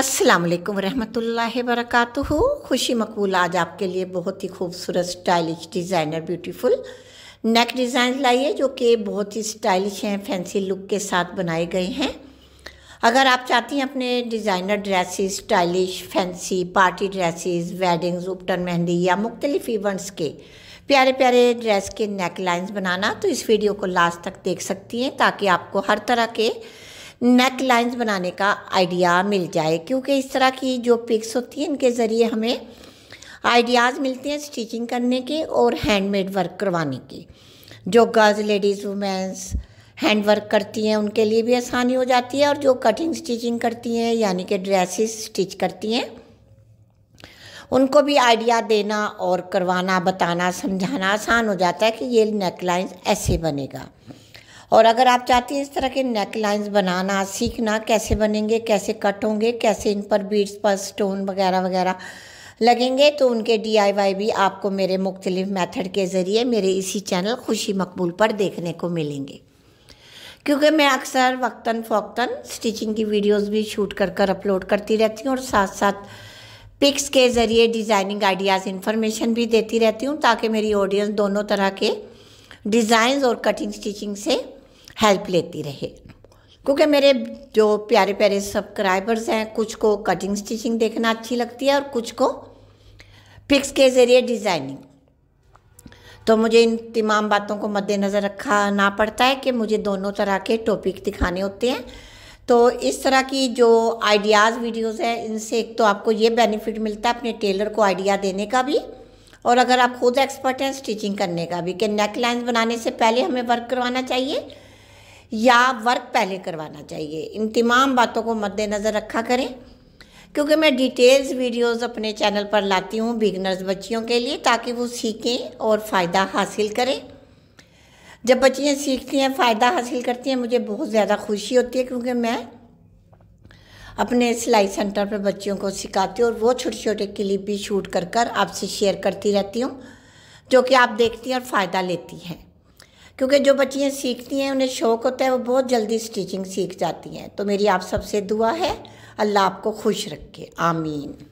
अस्सलाम वालेकुम रहमतुल्लाहि खुशी मकबूल आज आपके लिए बहुत ही खूबसूरत stylish designer beautiful neck design लाइए जो कि बहुत ही स्टाइलिश हैं फैंसी लुक के साथ बनाए गए हैं अगर आप चाहती हैं अपने designer dresses stylish fancy party dresses weddings उपटन मेहंदी या मुख्तलिफ इवेंट्स के प्यारे प्यारे ड्रेस के नेक लाइन्स बनाना तो इस वीडियो को लास्ट तक देख सकती हैं ताकि आपको हर तरह के नेक लाइन्स बनाने का आइडिया मिल जाए क्योंकि इस तरह की जो पिक्स होती हैं इनके ज़रिए हमें आइडियाज़ मिलते हैं स्टिचिंग करने के और हैंडमेड वर्क करवाने की जो girls ladies womens hand work करती हैं उनके लिए भी आसानी हो जाती है और जो कटिंग स्टिचिंग करती हैं यानी कि ड्रेसेस स्टिच करती हैं उनको भी आइडिया देना और करवाना बताना समझाना आसान हो जाता है कि ये नेकलाइंस ऐसे बनेगा और अगर आप चाहती हैं इस तरह के नेक लाइन्स बनाना सीखना कैसे बनेंगे कैसे कट होंगे कैसे इन पर बीड्स पर स्टोन वगैरह वगैरह लगेंगे तो उनके डीआईवाई भी आपको मेरे मुख्तलिफ मेथड के ज़रिए मेरे इसी चैनल खुशी मकबूल पर देखने को मिलेंगे क्योंकि मैं अक्सर वक्ता फ़ोक्ता स्टिचिंग की वीडियोस भी शूट कर कर अपलोड करती रहती हूँ और साथ साथ पिक्स के ज़रिए डिज़ाइनिंग आइडियाज़ इन्फॉर्मेशन भी देती रहती हूँ ताकि मेरी ऑडियंस दोनों तरह के डिज़ाइन और कटिंग स्टिचिंग से हेल्प लेती रहे क्योंकि मेरे जो प्यारे प्यारे सब्सक्राइबर्स हैं कुछ को कटिंग स्टिचिंग देखना अच्छी लगती है और कुछ को पिक्स के ज़रिए डिज़ाइनिंग तो मुझे इन तमाम बातों को मद्देनज़र ना पड़ता है कि मुझे दोनों तरह के टॉपिक दिखाने होते हैं तो इस तरह की जो आइडियाज़ वीडियोस हैं इनसे एक तो आपको ये बेनिफिट मिलता है अपने टेलर को आइडिया देने का भी और अगर आप खुद एक्सपर्ट हैं स्टिचिंग करने का भी कि नेक लाइन्स बनाने से पहले हमें वर्क करवाना चाहिए या वर्क पहले करवाना चाहिए इन तमाम बातों को मद्देनज़र रखा करें क्योंकि मैं डिटेल्स वीडियोस अपने चैनल पर लाती हूँ बिगनर्स बच्चियों के लिए ताकि वो सीखें और फ़ायदा हासिल करें जब बच्चियाँ सीखती हैं फ़ायदा हासिल करती हैं मुझे बहुत ज़्यादा खुशी होती है क्योंकि मैं अपने सिलाई सेंटर पर बच्चियों को सिखाती हूँ और वो छोटे छोटे क्लिप भी शूट कर कर आपसे शेयर करती रहती हूँ जो कि आप देखती हैं और फ़ायदा लेती हैं क्योंकि जो बच्चियाँ सीखती हैं उन्हें शौक़ होता है वो बहुत जल्दी स्टिचिंग सीख जाती हैं तो मेरी आप सबसे दुआ है अल्लाह आपको खुश रखे आमीन